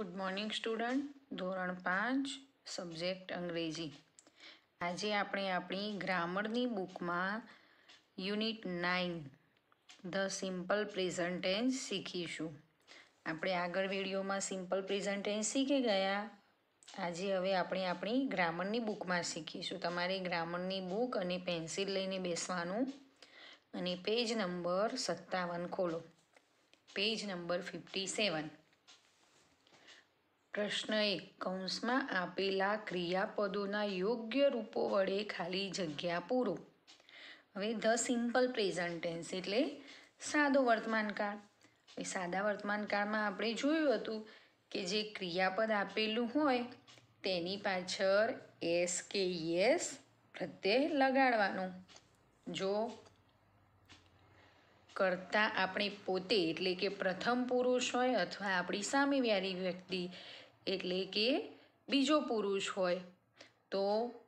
Good morning student ધોરણ પાંચ subject અંગ્રેજી આજે આપણે આપણી ગ્રામરની બુકમાં unit nine the simple present tense શીખીશું આપણે આગળ વિડીયોમાં સિમ્પલ પ્રેઝન્ટેન્સ શીખી ગયા આજે હવે આપણે આપણી ગ્રામરની બુકમાં શીખીશું તમારી ગ્રામરની બુક અને પેન્સિલ લઈને બેસવાનું અને પેજ નંબર સત્તાવન ખોલો પેજ નંબર ફિફ્ટી સેવન પ્રશ્ન એક કૌંસમાં આપેલા ક્રિયાપદોના યોગ્ય રૂપો વડે ખાલી જગ્યા પૂરો હવે ધ સિમ્પલ પ્રેઝન્ટેન્સ એટલે સાદો વર્તમાનકાળ એ સાદા વર્તમાનકાળમાં આપણે જોયું હતું કે જે ક્રિયાપદ આપેલું હોય તેની પાછળ એસ કે યસ પ્રત્યે લગાડવાનું જો કરતાં આપણે પોતે એટલે કે પ્રથમ પુરુષ હોય અથવા આપણી સામેવાળી વ્યક્તિ એટલે કે બીજો પુરુષ હોય તો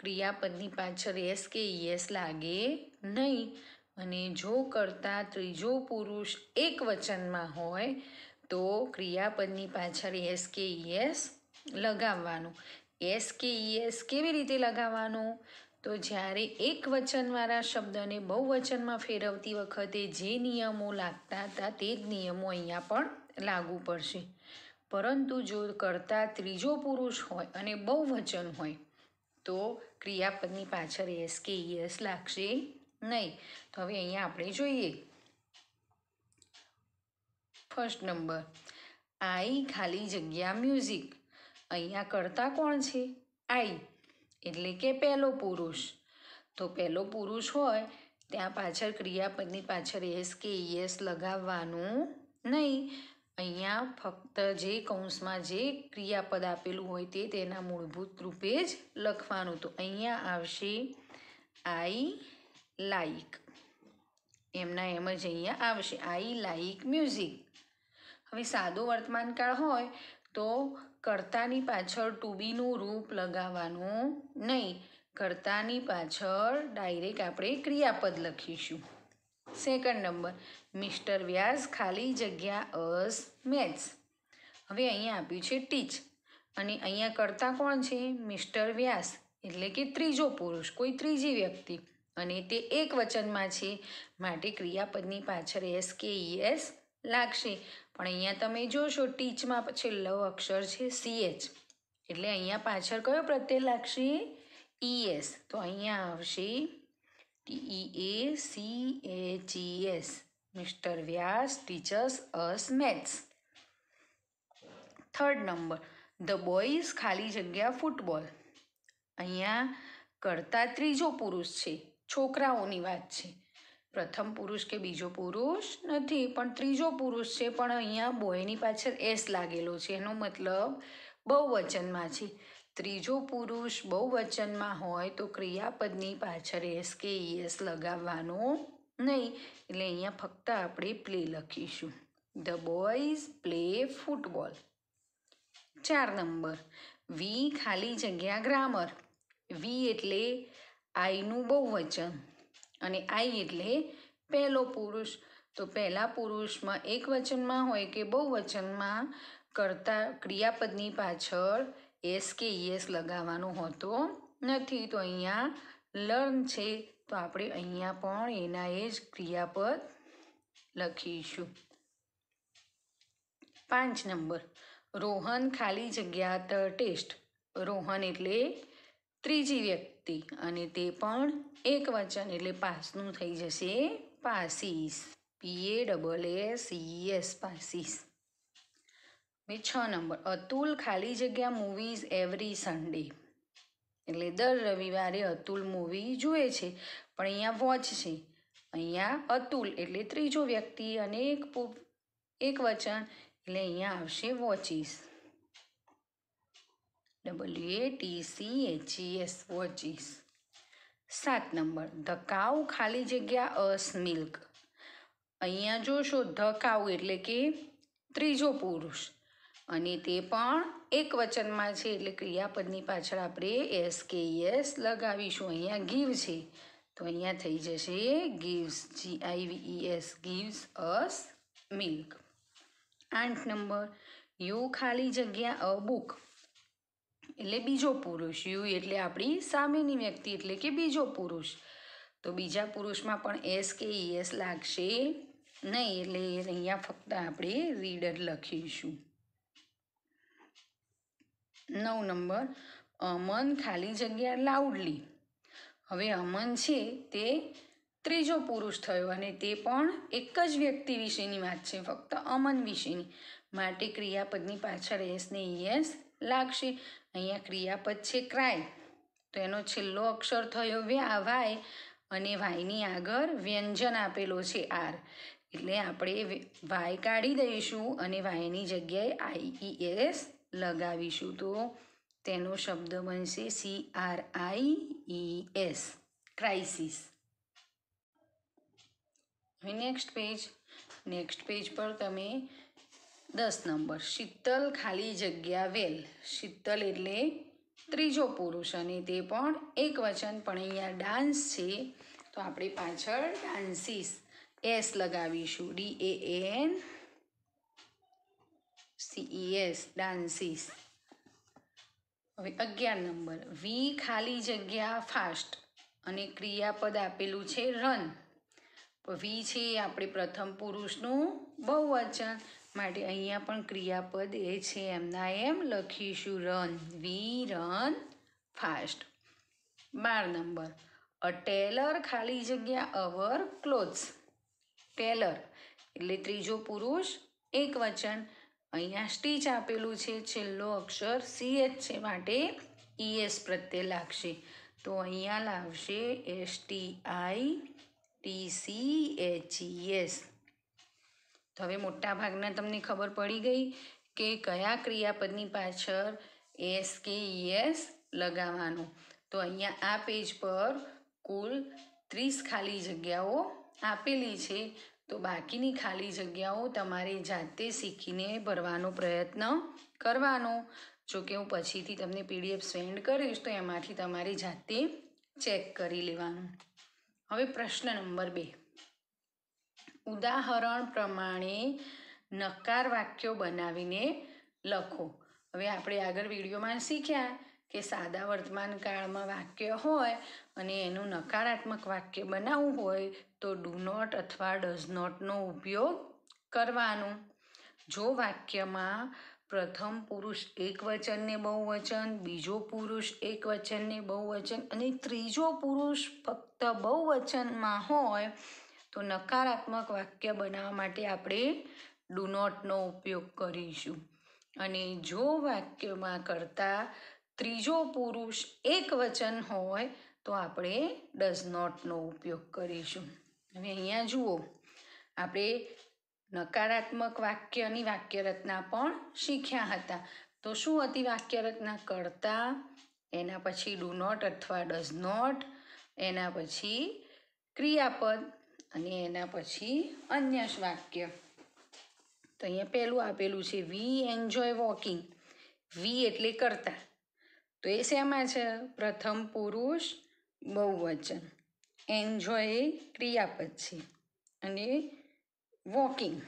ક્રિયાપદની પાછળ એસ કે ઈએસ લાગે નહીં અને જો કરતા ત્રીજો પુરુષ એક વચનમાં હોય તો ક્રિયાપદની પાછળ એસ કે ઈએસ લગાવવાનું એસ કે ઈએસ કેવી રીતે લગાવવાનું તો જ્યારે એક વચનવાળા શબ્દને બહુ વચનમાં ફેરવતી વખતે જે નિયમો લાગતા હતા તે જ નિયમો અહીંયા પણ લાગુ પડશે પરંતુ જો કરતા ત્રીજો પુરુષ હોય અને બહુ વચન હોય તો ક્રિયાપદની પાછળ એસ કે ઈએસ લાગશે નહીં તો હવે અહીંયા આપણે જોઈએ ફર્સ્ટ નંબર આઈ ખાલી જગ્યા મ્યુઝિક અહીંયા કરતા કોણ છે આઈ એટલે કે પહેલો પુરુષ તો પહેલો પુરુષ હોય ત્યાં પાછળ ક્રિયાપદની પાછળ એસ કે એસ લગાવવાનું નહીં અહીંયા ફક્ત જે કૌંસમાં જે ક્રિયાપદ આપેલું હોય તે તેના મૂળભૂત રૂપે જ લખવાનું તો અહીંયા આવશે આઈ લાઈક એમના એમ જ અહીંયા આવશે આઈ લાઈક મ્યુઝિક હવે સાદો વર્તમાનકાળ હોય તો કરતાની પાછળ ટુબીનું રૂપ લગાવવાનું નહીં કરતાની પાછળ ડાયરેક્ટ આપણે ક્રિયાપદ લખીશું સેકન્ડ નંબર મિસ્ટર વ્યાસ ખાલી જગ્યા અસ મેથ્સ હવે અહીંયા આપ્યું છે ટીચ અને અહીંયા કરતા કોણ છે મિસ્ટર વ્યાસ એટલે કે ત્રીજો પુરુષ કોઈ ત્રીજી વ્યક્તિ અને તે એક વચનમાં છે માટે ક્રિયાપદની પાછળ એસ કે એસ e લાગશે પણ અહીંયા તમે જોશો ટીચમાં છેલ્લો અક્ષર છે સીએચ એટલે અહીંયા પાછળ કયો પ્રત્યય લાગશે ઈએસ e તો અહીંયા આવશે T A C A G S mister Vyas teachers us maths third number the boys ખાલી જગ્યા ફૂટબોલ અહીંયા કરતા ત્રીજો પુરુષ છે છોકરાઓની વાત છે પ્રથમ પુરુષ કે બીજો પુરુષ નથી પણ ત્રીજો પુરુષ છે પણ અહીંયા બોયની પાછળ એસ લાગેલો છે એનો મતલબ બહુ વચનમાં છે ત્રીજો પુરુષ બહુવચનમાં હોય તો ક્રિયાપદની પાછળ એસ કે એસ e લગાવવાનું નહીં એટલે અહીંયા ફક્ત આપણે પ્લે લખીશું ધ બોઇઝ પ્લે ફૂટબોલ ચાર નંબર વી ખાલી જગ્યા ગ્રામર વી એટલે આઈનું બહુવચન અને આઈ એટલે પહેલો પુરુષ તો પહેલા પુરુષમાં એક વચનમાં હોય કે બહુવચનમાં કરતા ક્રિયાપદની પાછળ એસ કે ઈએસ લગાવવાનો હોતો નથી તો અહીંયા લર્ન છે તો આપણે અહીંયા પણ એના એ જ ક્રિયાપદ લખીશું પાંચ નંબર રોહન ખાલી જગ્યા ધ ટેસ્ટ રોહન એટલે ત્રીજી વ્યક્તિ અને તે પણ એક વચન એટલે પાસનું થઈ જશે passes P A double A S passes મેં છ નંબર અતુલ ખાલી જગ્યા મૂવીઝ એવરી સન્ડે એટલે દર રવિવારે અતુલ મૂવી જુએ છે પણ અહીંયા વોચ છે અહીંયા અતુલ એટલે ત્રીજો વ્યક્તિ અને એક એક વચન એટલે અહીંયા આવશે watches W A T C H S watches સાત નંબર ધ કાઉ ખાલી જગ્યા અસ મિલ્ક અહીંયા જોશો ધ કાઉ એટલે કે ત્રીજો પુરુષ અને તે પણ એક વચનમાં છે એટલે ક્રિયાપદની પાછળ આપણે એસ કે એસ લગાવીશું અહીંયા ગીવ છે તો અહીંયા થઈ જશે gives G I V E S gives us milk આઠ નંબર યુ ખાલી જગ્યા અ બુક એટલે બીજો પુરુષ યુ એટલે આપણી સામેની વ્યક્તિ એટલે કે બીજો પુરુષ તો બીજા પુરુષમાં પણ એસ કે ઈ એસ લાગશે નહીં એટલે અહીંયા ફક્ત આપણે રીડર લખીશું નવ નંબર અમન ખાલી જગ્યા લાઉડલી હવે અમન છે તે ત્રીજો પુરુષ થયો અને તે પણ એક જ વ્યક્તિ વિશેની વાત છે ફક્ત અમન વિશેની માટે ક્રિયાપદની પાછળ એસને યસ લાગશે અહીંયા ક્રિયાપદ છે ક્રાય તો એનો છેલ્લો અક્ષર થયો વ્યા વાય અને વાયની આગળ વ્યંજન આપેલો છે આર એટલે આપણે વાય કાઢી દઈશું અને વાયની જગ્યાએ આઈ એસ e લગાવીશું તો તેનો શબ્દ બનશે C R I E S cries હવે નેક્સ્ટ પેજ નેક્સ્ટ પેજ પર તમે દસ નંબર શીતલ ખાલી જગ્યા વેલ શીતલ એટલે ત્રીજો પુરુષ અને તે પણ એક વચન પણ અહીંયા ડાન્સ છે તો આપણે પાછળ ડાન્સીસ એસ લગાવીશું D A N C E S dances e હવે અગિયાર નંબર વી ખાલી જગ્યા ફાસ્ટ અને ક્રિયાપદ આપેલું છે રન વી છે આપણે પ્રથમ પુરુષનું બહુવચન માટે અહીંયા પણ ક્રિયાપદ એ છે એમના એમ લખીશું રન વી રન ફાસ્ટ બાર નંબર અ ટેલર ખાલી જગ્યા અવર ક્લોથ્સ ટેલર એટલે ત્રીજો પુરુષ એક વચન અહીંયા સ્ટીચ આપેલું છે છેલ્લો અક્ષર સી એચ છે માટે એસ e પ્રત્યે લાગશે તો અહીંયા લાવશે S T I T C H E S તો હવે મોટાભાગના તમને ખબર પડી ગઈ કે કયા ક્રિયાપદની પાછળ એસ કે એસ e લગાવવાનું તો અહીંયા આ પેજ પર કુલ ત્રીસ ખાલી જગ્યાઓ આપેલી છે તો બાકીની ખાલી જગ્યાઓ તમારે જાતે શીખીને ભરવાનો પ્રયત્ન કરવાનો જો કે હું પછીથી તમને પીડીએફ સેન્ડ કરીશ તો એમાંથી તમારે જાતે ચેક કરી લેવાનું હવે પ્રશ્ન નંબર બે ઉદાહરણ પ્રમાણે નકાર વાક્યો બનાવીને લખો હવે આપણે આગળ વિડીયોમાં શીખ્યા કે સાદા વર્તમાનકાળમાં વાક્ય હોય અને એનું નકારાત્મક વાક્ય બનાવવું હોય તો ડુ નોટ અથવા ડઝ નોટનો ઉપયોગ કરવાનો જો વાક્યમાં પ્રથમ પુરુષ એકવચનને બહુવચન બીજો પુરુષ એકવચનને બહુવચન અને ત્રીજો પુરુષ ફક્ત બહુવચનમાં હોય તો નકારાત્મક વાક્ય બનાવવા માટે આપણે ડુ નોટનો ઉપયોગ કરીશું અને જો વાક્યમાં કરતાં ત્રીજો પુરુષ એક વચન હોય તો આપણે ડઝ નોટનો ઉપયોગ કરીશું હવે અહીંયા જુઓ આપણે નકારાત્મક વાક્યની વાક્યરચના પણ શીખ્યા હતા તો શું હતી વાક્યરચના કરતા એના પછી ડુ નોટ અથવા ડઝ નોટ એના પછી ક્રિયાપદ અને એના પછી અન્ય વાક્ય તો અહીંયા પહેલું આપેલું છે વી એન્જોય વોકિંગ વી એટલે કરતા તો એ શેમાં છે પ્રથમ પુરુષ બહુવચન એન્જોય ક્રિયા પછી અને વોકિંગ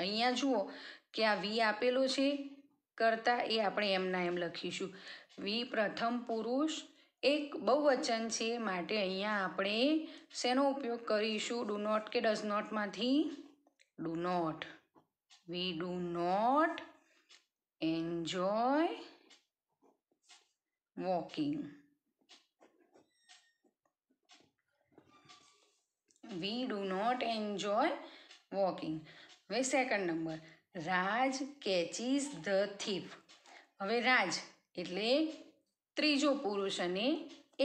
અહીંયા જુઓ કે આ વી આપેલો છે કરતાં એ આપણે એમના એમ લખીશું વી પ્રથમ પુરુષ એક બહુવચન છે માટે અહીંયા આપણે શેનો ઉપયોગ કરીશું ડુ નોટ કે ડઝ નોટમાંથી do not we do not enjoy walking. We do not enjoy walking. હવે second number Raj catches the thief હવે રાજ એટલે ત્રીજો પુરુષ અને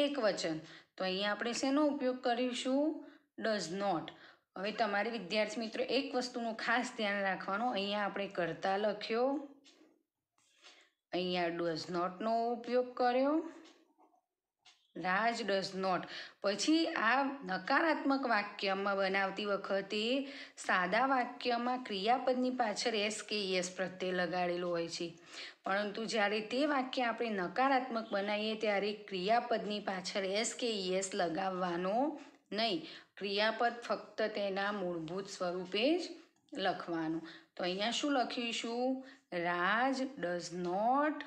એક વચન તો અહીંયા આપણે શેનો ઉપયોગ કરીશું ડઝ નોટ હવે તમારે વિદ્યાર્થી મિત્રો એક વસ્તુનું ખાસ ધ્યાન રાખવાનું અહીંયા આપણે કરતા લખ્યો અહીંયા ડઝ નોટનો ઉપયોગ કર્યો રાજ ડઝ નોટ પછી આ નકારાત્મક વાક્યમાં બનાવતી વખતે સાદા વાક્યમાં ક્રિયાપદની પાછળ એસ કે એસ પ્રત્યે લગાડેલો હોય છે પરંતુ જ્યારે તે વાક્ય આપણે નકારાત્મક બનાવીએ ત્યારે ક્રિયાપદની પાછળ એસ કે એસ લગાવવાનો નહીં ક્રિયાપદ ફક્ત તેના મૂળભૂત સ્વરૂપે જ લખવાનું તો અહીંયા શું લખીશું Raj does not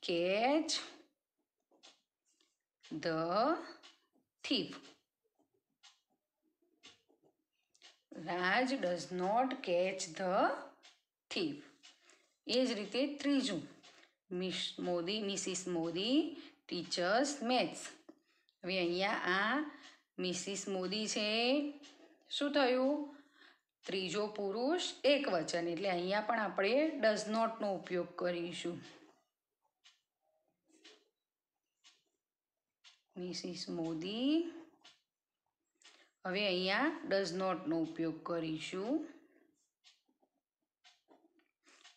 catch the thief. Raj does not catch the thief. એ જ રીતે ત્રીજું Miss Modi Mrs Modi teachers maths હવે અહીંયા આ મિસિસ મોદી છે શું થયું ત્રીજો પુરુષ એક વચન એટલે અહીંયા પણ આપણે ડઝ નોટનો ઉપયોગ કરીશું મિસિસ મોદી હવે અહીંયા ડઝ નોટનો ઉપયોગ કરીશું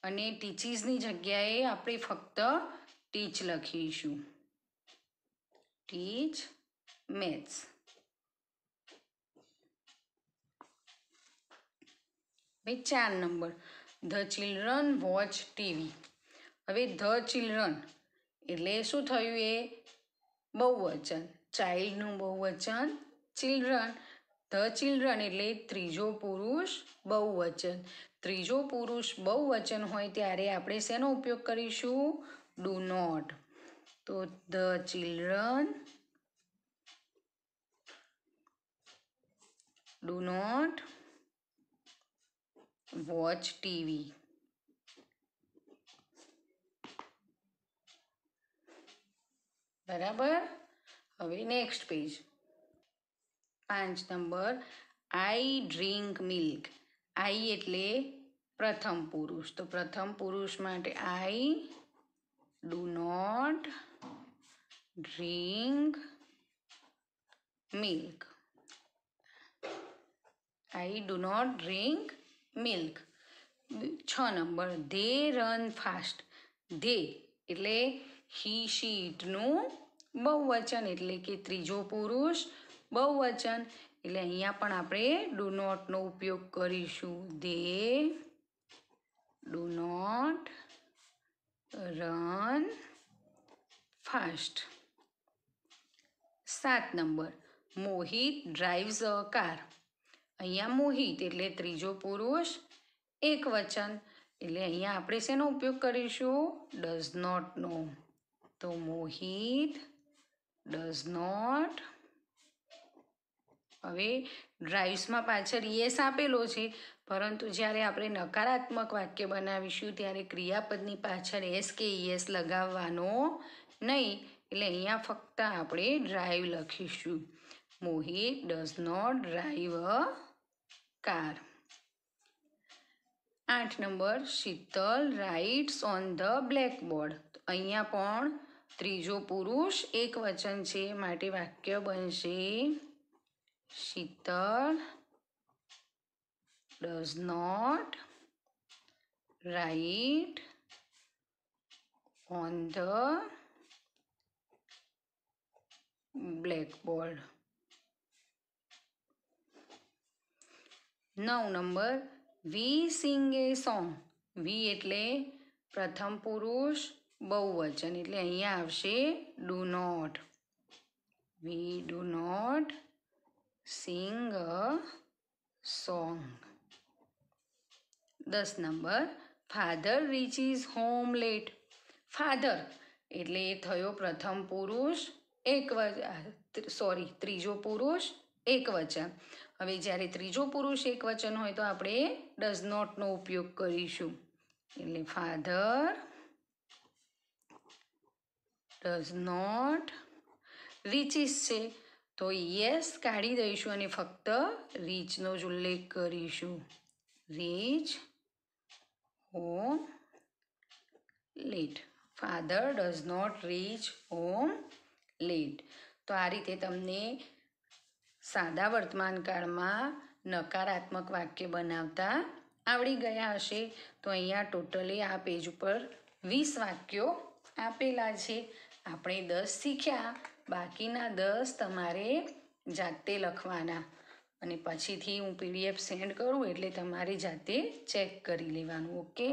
અને ટીચીસની જગ્યાએ આપણે ફક્ત ટીચ લખીશું ટીચ મેથ્સ ભાઈ ચાર number the children watch TV હવે ધ ચિલ્ડ્રન એટલે શું થયું એ બહુવચન ચાઇલ્ડનું બહુવચન ચિલ્ડ્રન ધ ચિલ્ડ્રન એટલે ત્રીજો પુરુષ બહુવચન ત્રીજો પુરુષ બહુવચન હોય ત્યારે આપણે શેનો ઉપયોગ કરીશું ડુ નોટ તો the children do not watch TV બરાબર હવે નેક્સ્ટ પેજ પાંચ number I drink milk I એટલે પ્રથમ પુરુષ તો પ્રથમ પુરુષ માટે I do not drink milk I do not drink milk છ number they run fast they એટલે હી શીટનું બહુવચન એટલે કે ત્રીજો પુરુષ બહુવચન એટલે અહીંયા પણ આપણે ડુ નોટનો ઉપયોગ કરીશું they do not run fast સાત number Mohit drives a car અહીંયા મોહિત એટલે ત્રીજો પુરુષ એક વચન એટલે અહીંયા આપણે શેનો ઉપયોગ કરીશું ડઝ નોટનો તો મોહિત ડઝ નોટ હવે ડ્રાઈવ્સમાં પાછળ યેસ આપેલો છે પરંતુ જ્યારે આપણે નકારાત્મક વાક્ય બનાવીશું ત્યારે ક્રિયાપદની પાછળ એસ કે યેસ લગાવવાનો નહીં એટલે અહીંયા ફક્ત આપણે ડ્રાઈવ લખીશું Mohit does not drive car આઠ number Sheetal writes on the blackboard અહીંયા પણ ત્રીજો પુરુષ એક વચન છે માટે વાક્ય બનશે Sheetal does not write on the blackboard નવ number we sing a song we એટલે પ્રથમ પુરુષ બહુવચન એટલે અહીંયા આવશે do not we do not sing a song દસ number father reach is home late father એટલે એ થયો પ્રથમ પુરુષ એક સોરી ત્રીજો પુરુષ એક વચન હવે જ્યારે ત્રીજો પુરુષ એક વચન હોય તો આપણે ડઝ નોટનો ઉપયોગ કરીશું એટલે ફાધર ડઝ નોટ રીચિસ છે તો યસ કાઢી દઈશું અને ફક્ત રીચનો જ ઉલ્લેખ કરીશું reach home late father does not reach home late તો આ રીતે તમને સાદા વર્તમાનકાળમાં નકારાત્મક વાક્ય બનાવતા આવડી ગયા હશે તો અહીંયા ટોટલી આ પેજ ઉપર વીસ વાક્યો આપેલા છે આપણે દસ શીખ્યા બાકીના દસ તમારે જાતે લખવાના અને પછીથી હું પીડીએફ સેન્ડ કરું એટલે તમારે જાતે ચેક કરી લેવાનું ઓકે